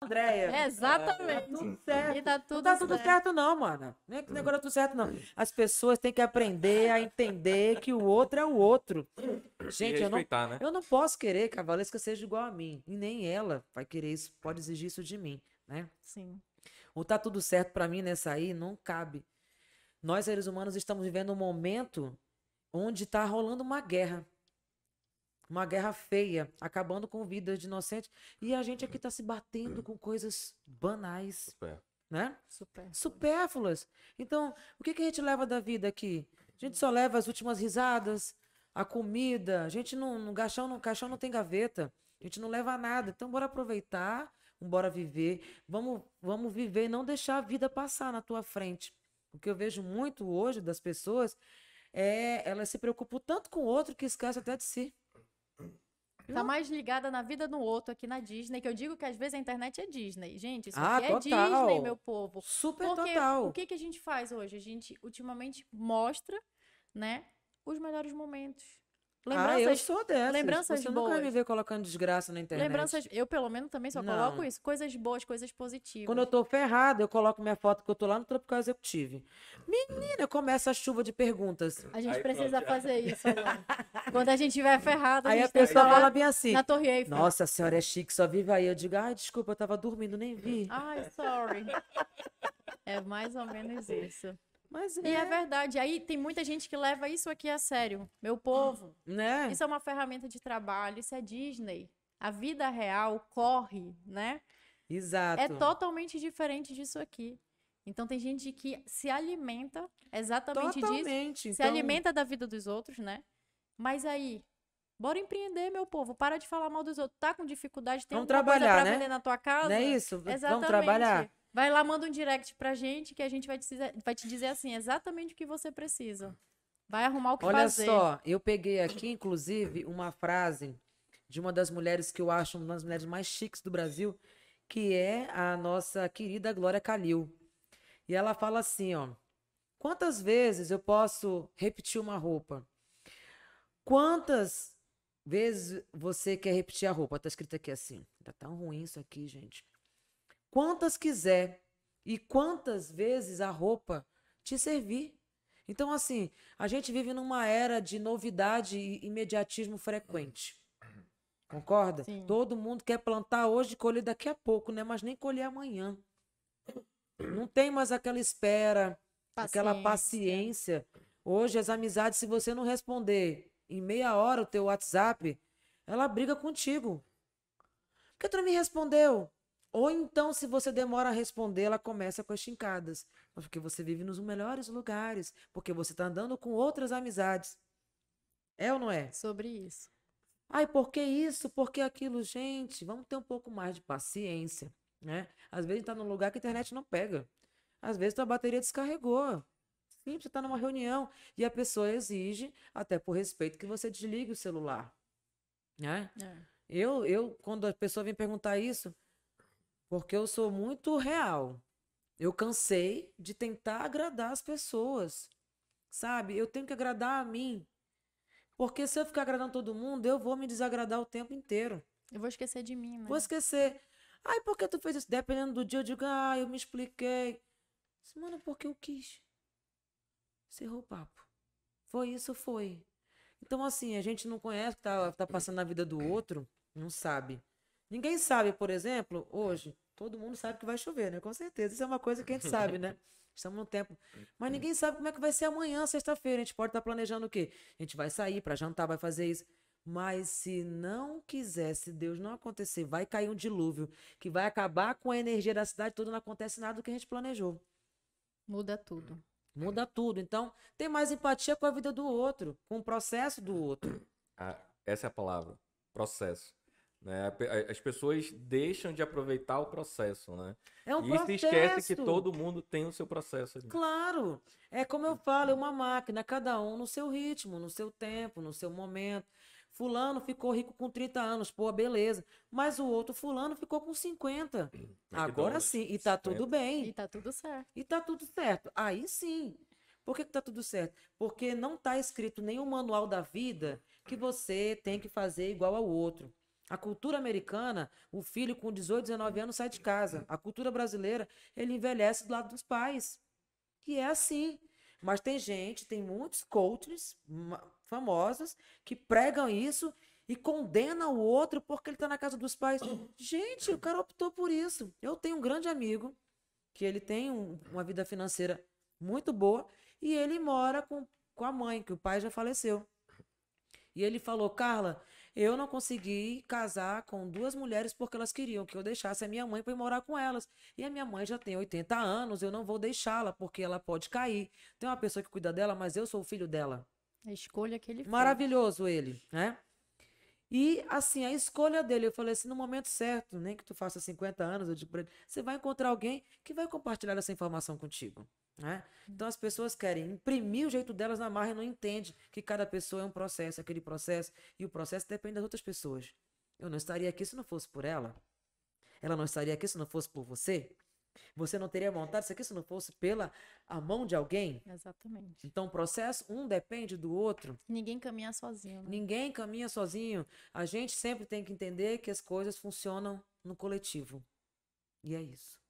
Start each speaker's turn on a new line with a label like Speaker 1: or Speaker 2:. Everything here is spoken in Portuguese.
Speaker 1: Andréia. É, exatamente. Tá tudo
Speaker 2: certo. E tá tudo não tá tudo certo,
Speaker 1: certo não, mano. Nem que hum. negócio tudo certo, não. As pessoas têm que aprender a entender que o outro é o outro. Gente, eu não, né? eu não posso querer que a Valesca seja igual a mim. E nem ela vai querer isso, pode exigir isso de mim, né? Sim. O tá tudo certo para mim nessa aí não cabe. Nós, seres humanos, estamos vivendo um momento onde tá rolando uma guerra uma guerra feia, acabando com vidas de inocentes. E a gente aqui está se batendo com coisas banais. Super. Né? Supérfluas. Supérfluas. Então, o que, que a gente leva da vida aqui? A gente só leva as últimas risadas, a comida. A gente não, no caixão, no caixão não tem gaveta. A gente não leva nada. Então, bora aproveitar, bora viver. Vamos, vamos viver e não deixar a vida passar na tua frente. O que eu vejo muito hoje das pessoas é elas se preocupam tanto com o outro que esquece até de si.
Speaker 2: Tá hum? mais ligada na vida do outro aqui na Disney, que eu digo que às vezes a internet é Disney. Gente, isso ah, aqui é total. é Disney, meu povo. Super Porque total. O que, que a gente faz hoje? A gente ultimamente mostra, né, os melhores momentos Lembranças, ah, eu sou dessas. Lembranças Você boas. nunca me
Speaker 1: ver colocando desgraça na internet. Lembranças,
Speaker 2: eu pelo menos também só não. coloco isso. Coisas boas, coisas positivas. Quando eu tô
Speaker 1: ferrada, eu coloco minha foto que eu tô lá no Tropical Executivo.
Speaker 2: Menina,
Speaker 1: começa a chuva de perguntas. A gente aí, precisa pronto.
Speaker 2: fazer isso agora.
Speaker 1: Quando a gente tiver
Speaker 2: ferrada, a Aí a pessoa fala bem assim. Na Torre Eiffel. Nossa,
Speaker 1: a senhora é chique, só vive aí. Eu digo, ai, desculpa, eu tava dormindo, nem vi. Ai, sorry.
Speaker 2: é mais ou menos isso. Mas é... E é verdade. Aí tem muita gente que leva isso aqui a sério. Meu povo. Né? Isso é uma ferramenta de trabalho, isso é Disney. A vida real corre, né? É Exato. É totalmente diferente disso aqui. Então tem gente que se alimenta exatamente Totalmente, disso. Totalmente. Se então alimenta da vida dos outros, né? Mas aí, bora empreender, meu povo. Para de falar mal dos outros. Tá com dificuldade, tem Vamos alguma trabalhar, coisa pra né? vender na tua casa. Não é isso? Exatamente. Vamos trabalhar. Vai lá, manda um direct pra gente que a gente vai te, vai te dizer assim, exatamente o que você precisa. Vai arrumar o que Olha fazer. Olha só,
Speaker 1: eu peguei aqui, inclusive, uma frase de uma das mulheres que eu acho uma das mulheres mais chiques do Brasil, que é a nossa querida Glória Calil. E ela fala assim, ó: Quantas vezes eu posso repetir uma roupa? Quantas vezes você quer repetir a roupa? Tá escrito aqui assim. Tá tão ruim isso aqui, gente quantas quiser e quantas vezes a roupa te servir. Então, assim, a gente vive numa era de novidade e imediatismo frequente. Concorda? Sim. Todo mundo quer plantar hoje e colher daqui a pouco, né? Mas nem colher amanhã. Não tem mais aquela espera, paciência. aquela paciência. Hoje as amizades, se você não responder em meia hora o teu WhatsApp, ela briga contigo. Por que tu não me respondeu? Ou então, se você demora a responder, ela começa com as chincadas. Porque você vive nos melhores lugares, porque você está andando com outras amizades. É ou não é? Sobre isso. Ai, por que isso? Por que aquilo? Gente, vamos ter um pouco mais de paciência, né? Às vezes está num lugar que a internet não pega. Às vezes a bateria descarregou. Sim, você está numa reunião e a pessoa exige, até por respeito, que você desligue o celular, né? É. Eu, eu, quando a pessoa vem perguntar isso, porque eu sou muito real. Eu cansei de tentar agradar as pessoas. Sabe? Eu tenho que agradar a mim. Porque se eu ficar agradando todo mundo, eu vou me desagradar o tempo inteiro. Eu vou esquecer de mim, né? Vou esquecer. Ai, por que tu fez isso? Dependendo do dia, eu digo, ah, eu me expliquei. Mano, porque eu quis. Cerrou o papo. Foi isso, foi. Então, assim, a gente não conhece, tá, tá passando na vida do outro, não sabe. Ninguém sabe, por exemplo, hoje, todo mundo sabe que vai chover, né? Com certeza. Isso é uma coisa que a gente sabe, né? Estamos no tempo. Mas ninguém sabe como é que vai ser amanhã, sexta-feira. A gente pode estar tá planejando o quê? A gente vai sair para jantar, vai fazer isso. Mas se não quiser, se Deus não acontecer, vai cair um dilúvio que vai acabar com a energia da cidade toda, não acontece nada do que a gente planejou. Muda tudo. Muda tudo. Então, tem mais empatia com a vida do outro, com o processo do outro.
Speaker 2: Ah, essa é a palavra. Processo. Né? As pessoas deixam de aproveitar o processo, né? É um e processo. se esquece que todo mundo tem o seu processo. Ali.
Speaker 1: Claro, é como eu uhum. falo, é uma máquina, cada um no seu ritmo, no seu tempo, no seu momento. Fulano ficou rico com 30 anos, pô, beleza. Mas o outro fulano ficou com 50. McDonald's, é Agora sim, e tá 50. tudo bem. E tá tudo certo. E tá tudo certo. Aí sim. Por que, que tá tudo certo? Porque não tá escrito nenhum manual da vida que você tem que fazer igual ao outro. A cultura americana, o filho com 18, 19 anos sai de casa. A cultura brasileira, ele envelhece do lado dos pais. E é assim. Mas tem gente, tem muitos coaches famosos que pregam isso e condena o outro porque ele está na casa dos pais. Gente, o cara optou por isso. Eu tenho um grande amigo que ele tem um, uma vida financeira muito boa e ele mora com, com a mãe, que o pai já faleceu. E ele falou: Carla, eu não consegui casar com duas mulheres porque elas queriam que eu deixasse a minha mãe para ir morar com elas. E a minha mãe já tem 80 anos, eu não vou deixá-la porque ela pode cair. Tem uma pessoa que cuida dela, mas eu sou o filho dela.
Speaker 2: A escolha que ele fez.
Speaker 1: Maravilhoso ele, né? E assim, a escolha dele, eu falei assim, no momento certo, nem que tu faça 50 anos, eu digo pra ele, você vai encontrar alguém que vai compartilhar essa informação contigo. Né? Então as pessoas querem imprimir o jeito delas na marra e não entende que cada pessoa é um processo, aquele processo, e o processo depende das outras pessoas. Eu não estaria aqui se não fosse por ela. Ela não estaria aqui se não fosse por você. Você não teria montado isso aqui se não fosse pela a mão de alguém?
Speaker 2: Exatamente.
Speaker 1: Então, o processo, um depende do outro. Ninguém caminha sozinho. Né? Ninguém caminha sozinho. A gente sempre tem que entender que as coisas funcionam no coletivo. E é isso.